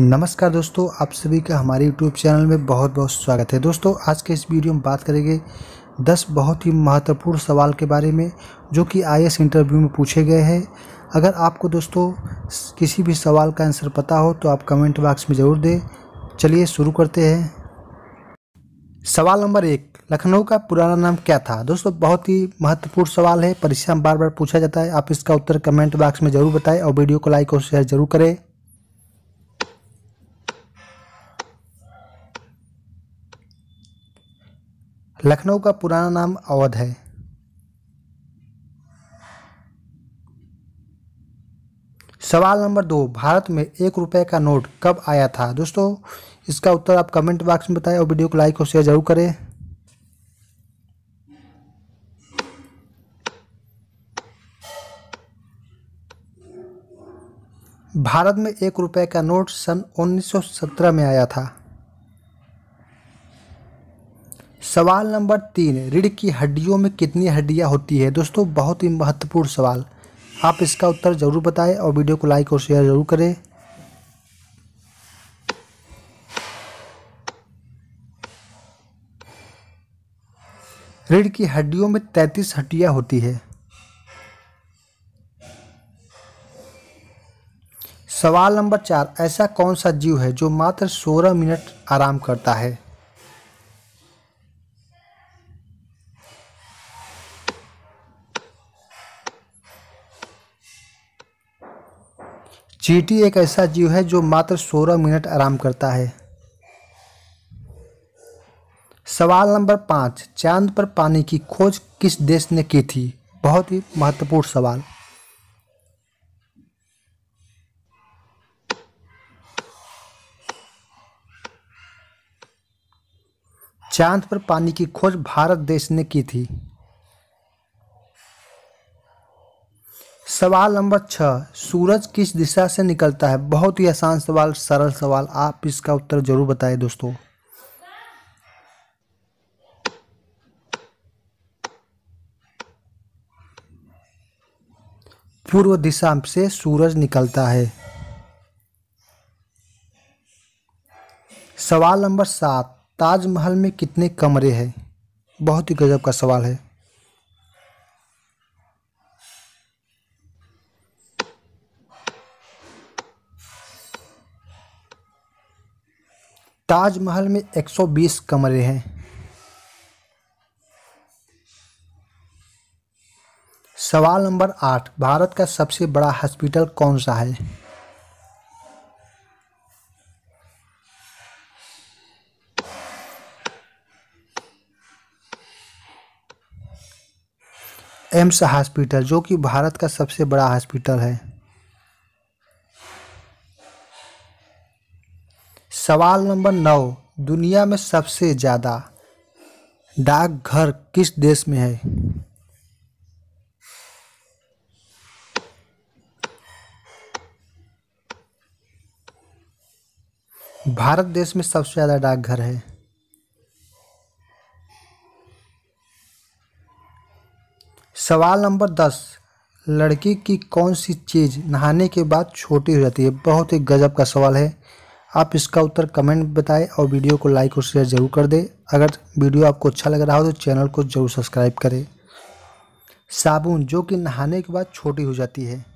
नमस्कार दोस्तों आप सभी का हमारे YouTube चैनल में बहुत बहुत स्वागत है दोस्तों आज के इस वीडियो में बात करेंगे 10 बहुत ही महत्वपूर्ण सवाल के बारे में जो कि आई इंटरव्यू में पूछे गए हैं अगर आपको दोस्तों किसी भी सवाल का आंसर पता हो तो आप कमेंट बॉक्स में ज़रूर दें चलिए शुरू करते हैं सवाल नंबर एक लखनऊ का पुराना नाम क्या था दोस्तों बहुत ही महत्वपूर्ण सवाल है परीक्षा में बार बार पूछा जाता है आप इसका उत्तर कमेंट बॉक्स में ज़रूर बताएं और वीडियो को लाइक और शेयर जरूर करें लखनऊ का पुराना नाम अवध है सवाल नंबर दो भारत में एक रुपये का नोट कब आया था दोस्तों इसका उत्तर आप कमेंट बॉक्स में बताएं और वीडियो को लाइक और शेयर जरूर करें भारत में एक रुपये का नोट सन 1917 में आया था सवाल नंबर तीन रीढ़ की हड्डियों में कितनी हड्डियाँ होती है दोस्तों बहुत ही महत्वपूर्ण सवाल आप इसका उत्तर ज़रूर बताएं और वीडियो को लाइक और शेयर ज़रूर करें रीढ़ की हड्डियों में तैतीस हड्डियाँ होती है सवाल नंबर चार ऐसा कौन सा जीव है जो मात्र सोलह मिनट आराम करता है चीटी एक ऐसा जीव है जो मात्र सोलह मिनट आराम करता है सवाल नंबर पाँच चांद पर पानी की खोज किस देश ने की थी बहुत ही महत्वपूर्ण सवाल चांद पर पानी की खोज भारत देश ने की थी सवाल नंबर छः सूरज किस दिशा से निकलता है बहुत ही आसान सवाल सरल सवाल आप इसका उत्तर जरूर बताएं दोस्तों पूर्व दिशा से सूरज निकलता है सवाल नंबर सात ताजमहल में कितने कमरे हैं बहुत ही गजब का सवाल है ताजमहल में 120 कमरे हैं सवाल नंबर आठ भारत का सबसे बड़ा हॉस्पिटल कौन सा है एम्स हॉस्पिटल जो कि भारत का सबसे बड़ा हॉस्पिटल है सवाल नंबर नौ दुनिया में सबसे ज़्यादा डाकघर किस देश में है भारत देश में सबसे ज़्यादा डाकघर है सवाल नंबर दस लड़की की कौन सी चीज़ नहाने के बाद छोटी हो जाती है बहुत ही गजब का सवाल है आप इसका उत्तर कमेंट बताएं और वीडियो को लाइक और शेयर जरूर कर दें अगर वीडियो आपको अच्छा लग रहा हो तो चैनल को जरूर सब्सक्राइब करें साबुन जो कि नहाने के बाद छोटी हो जाती है